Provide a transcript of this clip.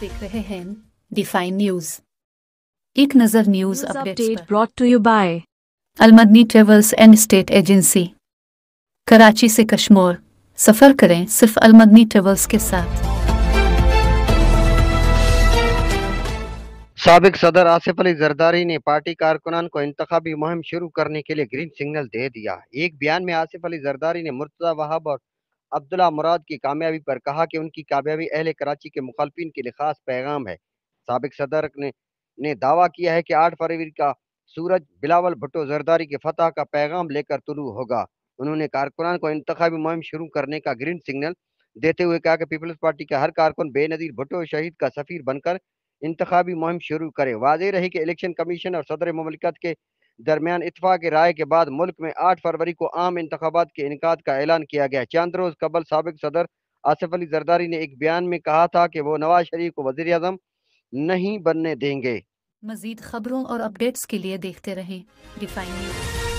देख रहे हैं डिफाइन न्यूज एक नजर news update brought to you by Almadni travels and state agency Karachi से कश्मोर सफर करें सिर्फ अलमदनी ट्रेवल्स के साथ सबक सदर आसिफ अली जरदारी ने पार्टी कारकुनान को इंतबी मुहिम शुरू करने के लिए ग्रीन सिग्नल दे दिया एक बयान में आसिफ अली जरदारी ने मुर्तजा वहाब और अब्दुल्ला मुराद की कामयाबी पर कहा कि उनकी कामयाबी अहल कराची के मुखालफी के लिए खास पैगाम है सबक सदर ने, ने दावा किया है कि आठ फरवरी का सूरज बिलावल भुट्टो जरदारी के फतह का पैगाम लेकर तुलू होगा उन्होंने कारकुनान को इंतबी मुहिम शुरू करने का ग्रीन सिग्नल देते हुए कहा कि पीपल्स पार्टी का हर कारकुन बेनजीर भुट्टो शहीद का सफ़ीर बनकर इंतबी मुहिम शुरू करे वाजे रही कि इलेक्शन कमीशन और सदर ममलिकत के दरमियान इतफाक राय के बाद मुल्क में आठ फरवरी को आम इंतबात के इनका का ऐलान किया गया चंद रोज कबल सबक सदर आसिफ अली जरदारी ने एक बयान में कहा था कि वो नवाज शरीफ को वजी अजम नहीं बनने देंगे मजीद खबरों और अपडेट्स के लिए देखते रहें